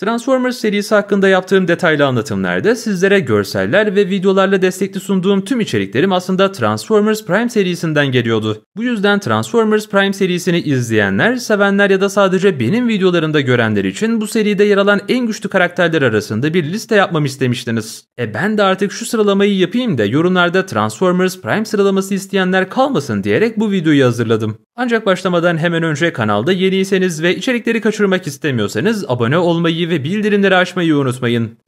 Transformers serisi hakkında yaptığım detaylı anlatımlarda sizlere görseller ve videolarla destekli sunduğum tüm içeriklerim aslında Transformers Prime serisinden geliyordu. Bu yüzden Transformers Prime serisini izleyenler, sevenler ya da sadece benim videolarımda görenler için bu seride yer alan en güçlü karakterler arasında bir liste yapmamı istemiştiniz. E ben de artık şu sıralamayı yapayım da yorumlarda Transformers Prime sıralaması isteyenler kalmasın diyerek bu videoyu hazırladım. Ancak başlamadan hemen önce kanalda yeniyseniz ve içerikleri kaçırmak istemiyorsanız abone olmayı ve bildirimleri açmayı unutmayın.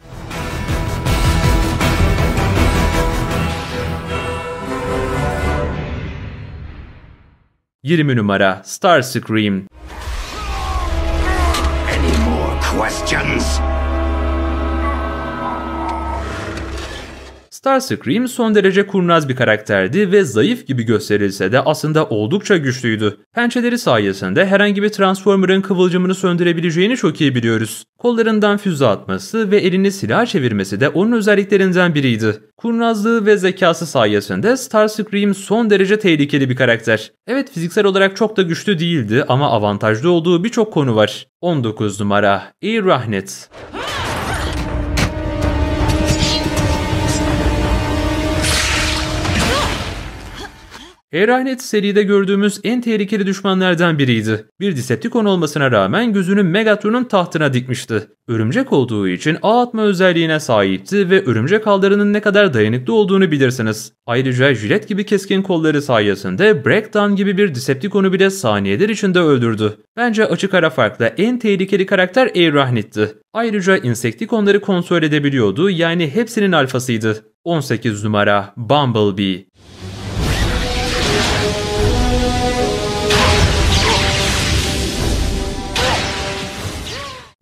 ...20 numara Starscream. Any more questions? Starscream son derece kurnaz bir karakterdi ve zayıf gibi gösterilse de aslında oldukça güçlüydü. Pençeleri sayesinde herhangi bir Transformer'ın kıvılcımını söndürebileceğini çok iyi biliyoruz. Kollarından füze atması ve elini silah çevirmesi de onun özelliklerinden biriydi. Kurnazlığı ve zekası sayesinde Starscream son derece tehlikeli bir karakter. Evet fiziksel olarak çok da güçlü değildi ama avantajlı olduğu birçok konu var. 19 numara Air Rahnet. Airhead seride gördüğümüz en tehlikeli düşmanlardan biriydi. Bir Decepticon olmasına rağmen gözünü Megatron'un tahtına dikmişti. Örümcek olduğu için ağ atma özelliğine sahipti ve örümcek ağlarının ne kadar dayanıklı olduğunu bilirsiniz. Ayrıca jilet gibi keskin kolları sayesinde Breakdown gibi bir Decepticon'u bile saniyeler içinde öldürdü. Bence açık ara farkla en tehlikeli karakter Airhead'ti. Ayrıca Insecticon'ları kontrol edebiliyordu yani hepsinin alfasıydı. 18 numara Bumblebee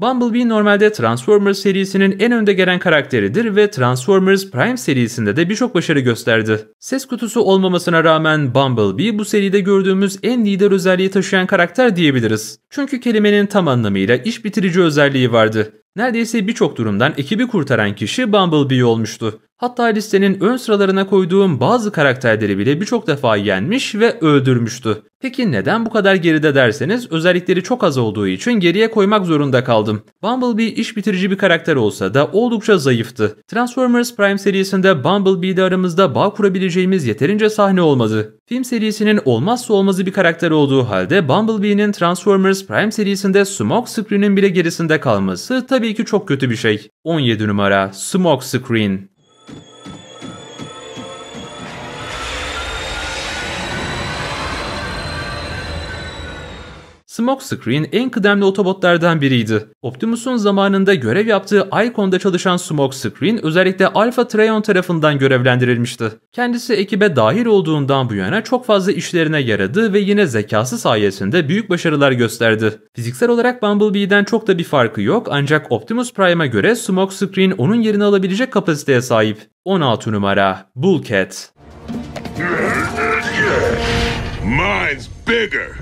Bumblebee normalde Transformers serisinin en önde gelen karakteridir ve Transformers Prime serisinde de birçok başarı gösterdi. Ses kutusu olmamasına rağmen Bumblebee bu seride gördüğümüz en lider özelliği taşıyan karakter diyebiliriz. Çünkü kelimenin tam anlamıyla iş bitirici özelliği vardı. Neredeyse birçok durumdan ekibi kurtaran kişi Bumblebee olmuştu. Hatta listenin ön sıralarına koyduğum bazı karakterleri bile birçok defa yenmiş ve öldürmüştü. Peki neden bu kadar geride derseniz özellikleri çok az olduğu için geriye koymak zorunda kaldım. Bumblebee iş bitirici bir karakter olsa da oldukça zayıftı. Transformers Prime serisinde Bumblebee aramızda bağ kurabileceğimiz yeterince sahne olmadı. Film serisinin olmazsa olmazı bir karakter olduğu halde Bumblebee'nin Transformers Prime serisinde Smokescreen'in bile gerisinde kalması tabii ki çok kötü bir şey. 17 numara Smokescreen. Smokescreen en kıdemli otobotlardan biriydi. Optimus'un zamanında görev yaptığı Icon'da çalışan Smokescreen özellikle Alpha Trayon tarafından görevlendirilmişti. Kendisi ekibe dahil olduğundan bu yana çok fazla işlerine yaradı ve yine zekası sayesinde büyük başarılar gösterdi. Fiziksel olarak Bumblebee'den çok da bir farkı yok ancak Optimus Prime'a göre Smokescreen onun yerini alabilecek kapasiteye sahip. 16 numara Bullcat. Mine's bigger.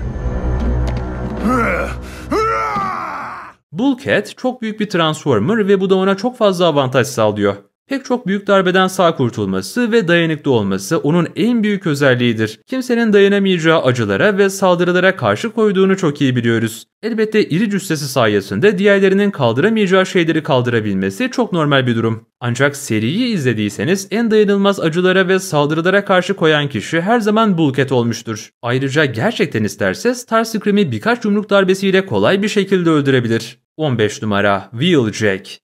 Bullcat çok büyük bir Transformer ve bu da ona çok fazla avantaj sağlıyor. Pek çok büyük darbeden sağ kurtulması ve dayanıklı olması onun en büyük özelliğidir. Kimsenin dayanamayacağı acılara ve saldırılara karşı koyduğunu çok iyi biliyoruz. Elbette iri cüssesi sayesinde diğerlerinin kaldıramayacağı şeyleri kaldırabilmesi çok normal bir durum. Ancak seriyi izlediyseniz en dayanılmaz acılara ve saldırılara karşı koyan kişi her zaman Bulket olmuştur. Ayrıca gerçekten isterse Starscream'i birkaç yumruk darbesiyle kolay bir şekilde öldürebilir. 15 numara Wheeljack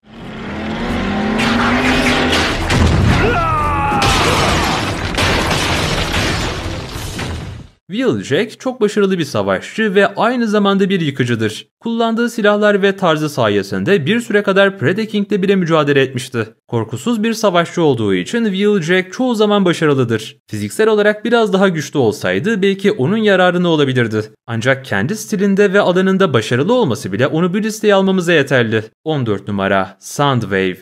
Wheeljack çok başarılı bir savaşçı ve aynı zamanda bir yıkıcıdır. Kullandığı silahlar ve tarzı sayesinde bir süre kadar Predaking'de bile mücadele etmişti. Korkusuz bir savaşçı olduğu için Wheeljack çoğu zaman başarılıdır. Fiziksel olarak biraz daha güçlü olsaydı belki onun yararını olabilirdi. Ancak kendi stilinde ve alanında başarılı olması bile onu bir listeye almamıza yeterli. 14 numara Sandwave.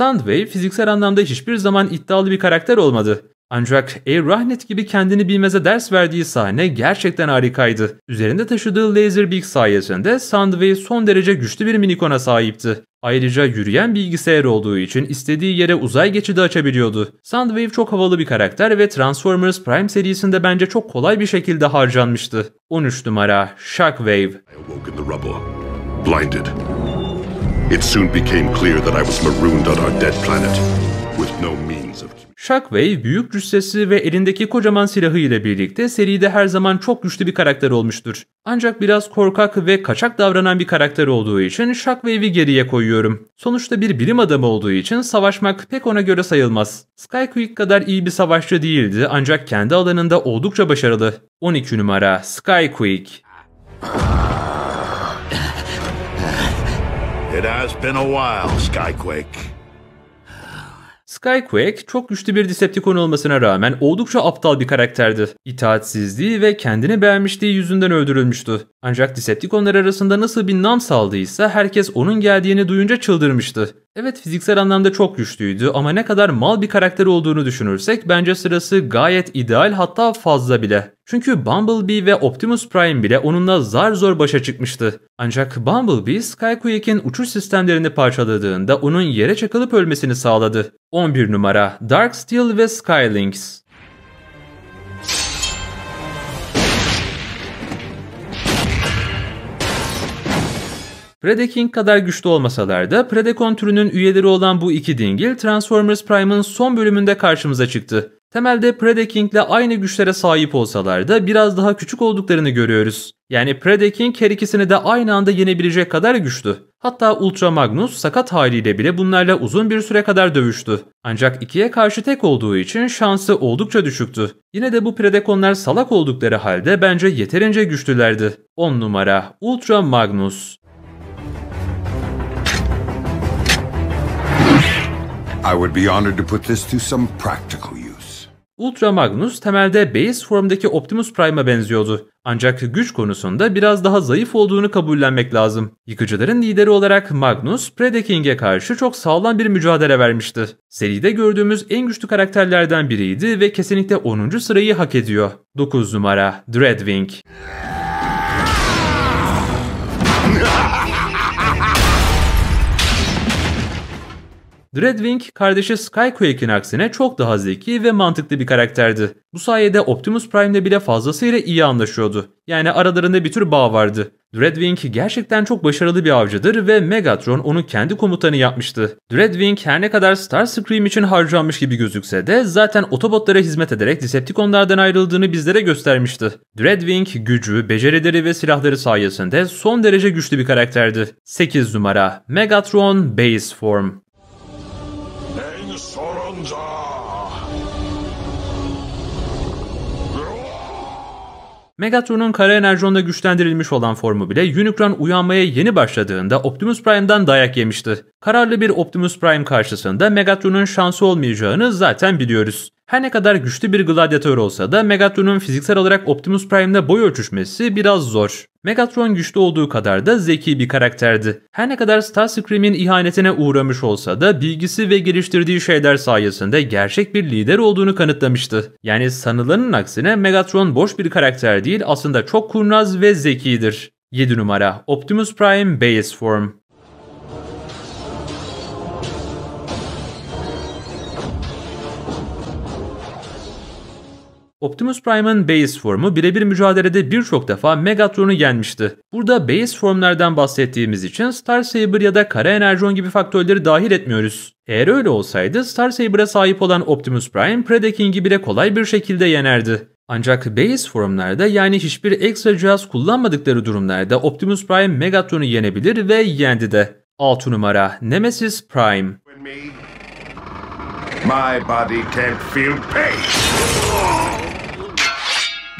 Soundwave fiziksel anlamda hiçbir zaman iddialı bir karakter olmadı. Ancak A. Rahnet gibi kendini bilmeze ders verdiği sahne gerçekten harikaydı. Üzerinde taşıdığı laser beak sayesinde Soundwave son derece güçlü bir minikona sahipti. Ayrıca yürüyen bilgisayar olduğu için istediği yere uzay geçidi açabiliyordu. Soundwave çok havalı bir karakter ve Transformers Prime serisinde bence çok kolay bir şekilde harcanmıştı. 13 numara Shockwave. I It soon became clear that I was marooned on our dead planet with no means of Shockwave büyük cüssesi ve elindeki kocaman silahı ile birlikte seride her zaman çok güçlü bir karakter olmuştur. Ancak biraz korkak ve kaçak davranan bir karakter olduğu için Shockwave'i geriye koyuyorum. Sonuçta bir bilim adamı olduğu için savaşmak pek ona göre sayılmaz. Skyquake kadar iyi bir savaşçı değildi ancak kendi alanında oldukça başarılı. 12 numara Skyquake. It has been a while, Skyquake. Skyquake çok güçlü bir Decepticon olmasına rağmen oldukça aptal bir karakterdi. İtaatsizliği ve kendini beğenmişliği yüzünden öldürülmüştü. Ancak Decepticonlar arasında nasıl bir nam saldıysa herkes onun geldiğini duyunca çıldırmıştı. Evet fiziksel anlamda çok güçlüydü ama ne kadar mal bir karakter olduğunu düşünürsek bence sırası gayet ideal hatta fazla bile. Çünkü Bumblebee ve Optimus Prime bile onunla zar zor başa çıkmıştı. Ancak Bumblebee Skyquake'in uçuş sistemlerini parçaladığında onun yere çakılıp ölmesini sağladı. 11 numara Darksteel ve Skylinks. Predaking kadar güçlü olmasalar da Predacon türünün üyeleri olan bu iki dingil Transformers Prime'ın son bölümünde karşımıza çıktı. Temelde Predaking ile aynı güçlere sahip olsalar da biraz daha küçük olduklarını görüyoruz. Yani Predaking her ikisini de aynı anda yenebilecek kadar güçlü. Hatta Ultra Magnus sakat haliyle bile bunlarla uzun bir süre kadar dövüştü. Ancak ikiye karşı tek olduğu için şansı oldukça düşüktü. Yine de bu Predekonlar salak oldukları halde bence yeterince güçlülerdi. 10 numara Ultra Magnus I would be honored to put this to some practical use. Ultra Magnus temelde base formdaki Optimus Prime'a benziyordu. Ancak güç konusunda biraz daha zayıf olduğunu kabullenmek lazım. Yıkıcıların lideri olarak Magnus, Predaking'e karşı çok sağlam bir mücadele vermişti. Seride gördüğümüz en güçlü karakterlerden biriydi ve kesinlikle 10. sırayı hak ediyor. 9 numara Dreadwing. Dreadwing kardeşi Skyquake'in aksine çok daha zeki ve mantıklı bir karakterdi. Bu sayede Optimus Prime'de bile fazlasıyla iyi anlaşıyordu. Yani aralarında bir tür bağ vardı. Dreadwing gerçekten çok başarılı bir avcıdır ve Megatron onu kendi komutanı yapmıştı. Dreadwing her ne kadar Starscream için harcanmış gibi gözükse de zaten Autobotlara hizmet ederek Decepticonlardan ayrıldığını bizlere göstermişti. Dreadwing gücü, becerileri ve silahları sayesinde son derece güçlü bir karakterdi. 8 numara Megatron Base Form Hamza. Megatron'un kara enerjonla güçlendirilmiş olan formu bile Unicron uyanmaya yeni başladığında Optimus Prime'dan dayak yemişti. Kararlı bir Optimus Prime karşısında Megatron'un şansı olmayacağını zaten biliyoruz. Her ne kadar güçlü bir gladyatör olsa da Megatron'un fiziksel olarak Optimus Prime'le boy ölçüşmesi biraz zor. Megatron güçlü olduğu kadar da zeki bir karakterdi. Her ne kadar Starscream'in ihanetine uğramış olsa da bilgisi ve geliştirdiği şeyler sayesinde gerçek bir lider olduğunu kanıtlamıştı. Yani sanılanın aksine Megatron boş bir karakter değil aslında çok kurnaz ve zekidir. 7 numara Optimus Prime Base Form Optimus Prime'ın Base formu birebir mücadelede birçok defa Megatron'u yenmişti. Burada Base formlardan bahsettiğimiz için Star Saber ya da Kara Enerjon gibi faktörleri dahil etmiyoruz. Eğer öyle olsaydı Star Saber'a sahip olan Optimus Prime Predaking'i bile kolay bir şekilde yenerdi. Ancak base formlarda yani hiçbir ekstra cihaz kullanmadıkları durumlarda Optimus Prime Megatron'u yenebilir ve yendi de. 6 numara Nemesis Prime. My body can't feel pain.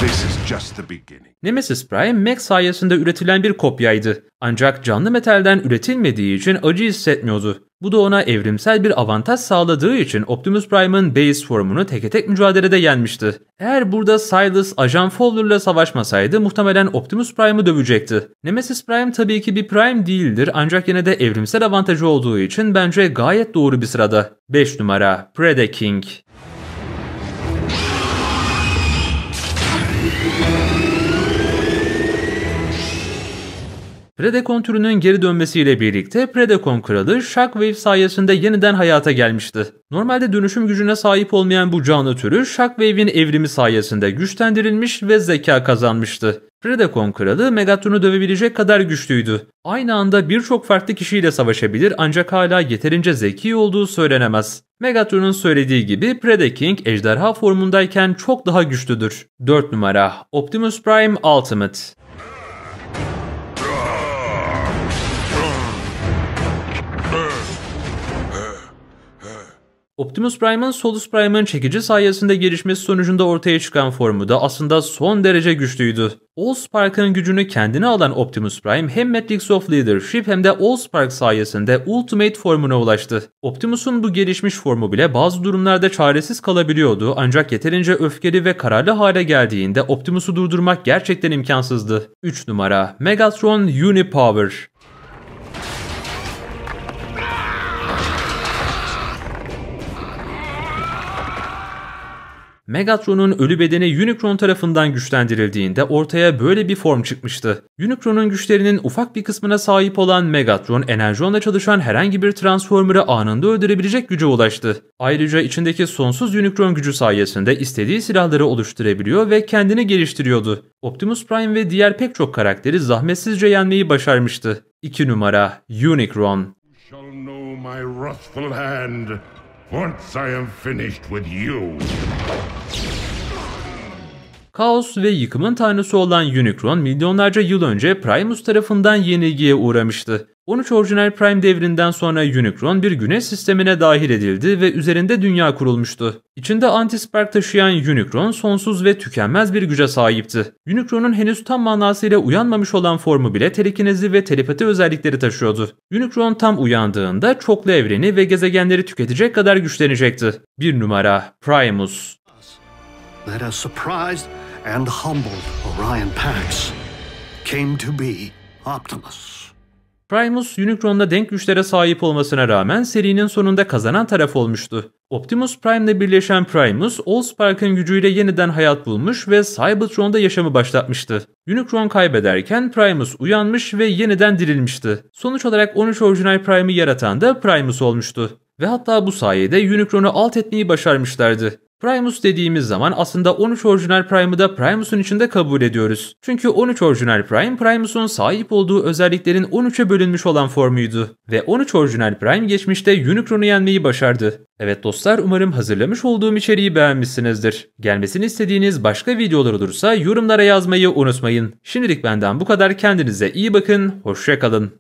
This is just the beginning. Nemesis Prime, Mac sayesinde üretilen bir kopyaydı. Ancak canlı metalden üretilmediği için acı hissetmiyordu. Bu da ona evrimsel bir avantaj sağladığı için Optimus Prime'ın base formunu teke tek mücadelede yenmişti. Eğer burada Silas Ajan Fowler'la savaşmasaydı muhtemelen Optimus Prime'ı dövecekti. Nemesis Prime tabii ki bir Prime değildir ancak yine de evrimsel avantajı olduğu için bence gayet doğru bir sırada. 5 numara Predaking Predacon türünün geri dönmesiyle birlikte Predacon kralı Shockwave sayesinde yeniden hayata gelmişti. Normalde dönüşüm gücüne sahip olmayan bu canlı türü Shockwave'in evrimi sayesinde güçlendirilmiş ve zeka kazanmıştı. Predacon kralı Megatron'u dövebilecek kadar güçlüydü. Aynı anda birçok farklı kişiyle savaşabilir ancak hala yeterince zeki olduğu söylenemez. Megatron'un söylediği gibi Predaking ejderha formundayken çok daha güçlüdür. 4 numara Optimus Prime Ultimate Optimus Prime'ın Solus Prime'ın çekici sayesinde gelişmesi sonucunda ortaya çıkan formu da aslında son derece güçlüydü. Allspark'ın gücünü kendine alan Optimus Prime hem Matrix of Leadership hem de Allspark sayesinde Ultimate formuna ulaştı. Optimus'un bu gelişmiş formu bile bazı durumlarda çaresiz kalabiliyordu ancak yeterince öfkeli ve kararlı hale geldiğinde Optimus'u durdurmak gerçekten imkansızdı. 3 numara Megatron Unipower Megatron'un ölü bedeni Unicron tarafından güçlendirildiğinde ortaya böyle bir form çıkmıştı. Unicron'un güçlerinin ufak bir kısmına sahip olan Megatron, enerjonla çalışan herhangi bir Transformer'ı anında öldürebilecek güce ulaştı. Ayrıca içindeki sonsuz Unicron gücü sayesinde istediği silahları oluşturabiliyor ve kendini geliştiriyordu. Optimus Prime ve diğer pek çok karakteri zahmetsizce yenmeyi başarmıştı. 2 numara Unicron. Once I am finished with you. Kaos ve yıkımın tanrısı olan Unicron milyonlarca yıl önce Primus tarafından yenilgiye uğramıştı. 13 orijinal Prime devrinden sonra Unicron bir güneş sistemine dahil edildi ve üzerinde dünya kurulmuştu. İçinde antispark taşıyan Unicron sonsuz ve tükenmez bir güce sahipti. Unicron'un henüz tam manasıyla uyanmamış olan formu bile telekinezi ve telepati özellikleri taşıyordu. Unicron tam uyandığında çoklu evreni ve gezegenleri tüketecek kadar güçlenecekti. Bir numara Primus. That has surprised and humbled Orion Pax came to be Optimus. Primus, Unicron'la denk güçlere sahip olmasına rağmen serinin sonunda kazanan taraf olmuştu. Optimus Prime'le birleşen Primus, Allspark'ın gücüyle yeniden hayat bulmuş ve Cybertron'da yaşamı başlatmıştı. Unicron kaybederken Primus uyanmış ve yeniden dirilmişti. Sonuç olarak 13 orijinal Prime'i yaratan da Primus olmuştu ve hatta bu sayede Unicron'u alt etmeyi başarmışlardı. Primus dediğimiz zaman aslında 13 orijinal Prime'ı da Primus'un içinde kabul ediyoruz. Çünkü 13 orijinal Prime, Primus'un sahip olduğu özelliklerin 13'e bölünmüş olan formuydu. Ve 13 orijinal Prime geçmişte Unicron'u yenmeyi başardı. Evet dostlar umarım hazırlamış olduğum içeriği beğenmişsinizdir. Gelmesini istediğiniz başka videolar olursa yorumlara yazmayı unutmayın. Şimdilik benden bu kadar kendinize iyi bakın, hoşçakalın.